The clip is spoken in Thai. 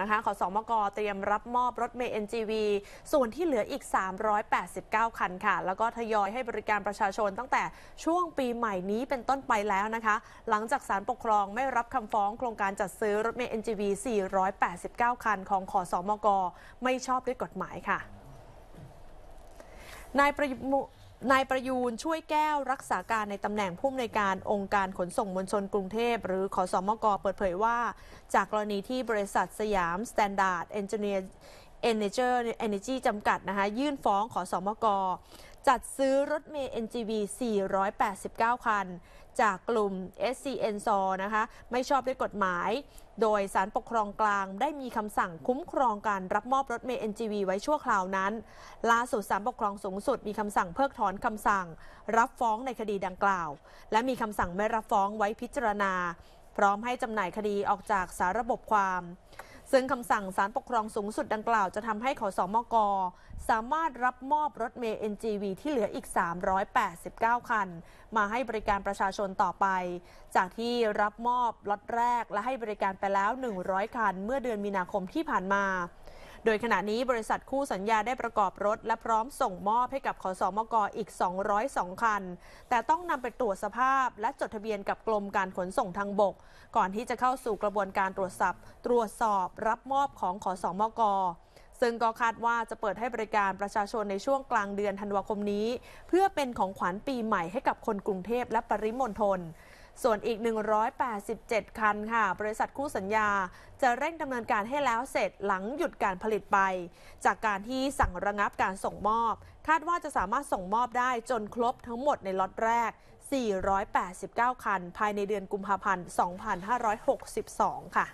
นะคะขอสอมกเตรียมรับมอบรถเมย์ NGV ส่วนที่เหลืออีก 389 คันค่ะ แล้วก็ทยอยให้บริการประชาชนตั้งแต่ช่วงปีใหม่นี้เป็นต้นไปแล้วนะคะ หลังจากสารปกครองไม่รับคำฟ้องโครงการจัดซื้อรถเมย์ NGV 489 คัน ของขอสอมกไม่ชอบด้วยกฎหมายค่ะนายประยุนายประยูนช่วยแก้วรักษาการในตำแหน่งผู้อำนวยการองค์การขนส่งมวลชนกรุงเทพ หรือขอสอมกเปิดเผยว่า จากกรณีที่บริษัทสยามสแตนดาร์ดเอนจิเนียร์เอเนเจอร์เอเนจีจำกัดนะคะยื่นฟ้องขอสอมกจัดซื้อรถเมย์ NGV 489 คันจากกลุ่ม SCN ซอนะคะไม่ชอบด้วยกฎหมายโดยสารปกครองกลางได้มีคำสั่งคุ้มครองการรับมอบรถเมย์ NGV ไว้ชั่วคราวนั้นล่าสุดสารปกครองสูงสุด มีคำสั่งเพิกถอนคำสั่ง รับฟ้องในคดีดังกล่าว และมีคำสั่งไม่รับฟ้องไว้พิจารณา พร้อมให้จำหน่ายคดีออกจากสารระบบความซึ่งคำสั่งสารปกครองสูงสุดดังกล่าวจะทำให้ขอสอมกสามารถรับมอบรถเมย์ NGV ที่เหลืออีก 389 คัน มาให้บริการประชาชนต่อไป จากที่รับมอบรถแรกและให้บริการไปแล้ว 100 คัน เมื่อเดือนมีนาคมที่ผ่านมาโดยขณะนี้บริษัทคู่สัญญาได้ประกอบรถและพร้อมส่งมอบให้กับขอสอมกอีก 202 คัน แต่ต้องนำไปตรวจสภาพ และจดทะเบียนกับกรมการขนส่งทางบก ก่อนที่จะเข้าสู่กระบวนการตรวจสอบตรวจสอบรับมอบของขอสอมกซึ่งก็คาดว่าจะเปิดให้บริการประชาชนในช่วงกลางเดือนธันวาคมนี้ เพื่อเป็นของขวัญปีใหม่ให้กับคนกรุงเทพและปริมณฑลส่วนอีก 187 คันค่ะ บริษัทคู่สัญญาจะเร่งดำเนินการให้แล้วเสร็จหลังหยุดการผลิตไป จากการที่สั่งระงับการส่งมอบ คาดว่าจะสามารถส่งมอบได้จนครบทั้งหมดในล็อตแรก 489 คัน ภายในเดือนกุมภาพันธ์ 2562 ค่ะ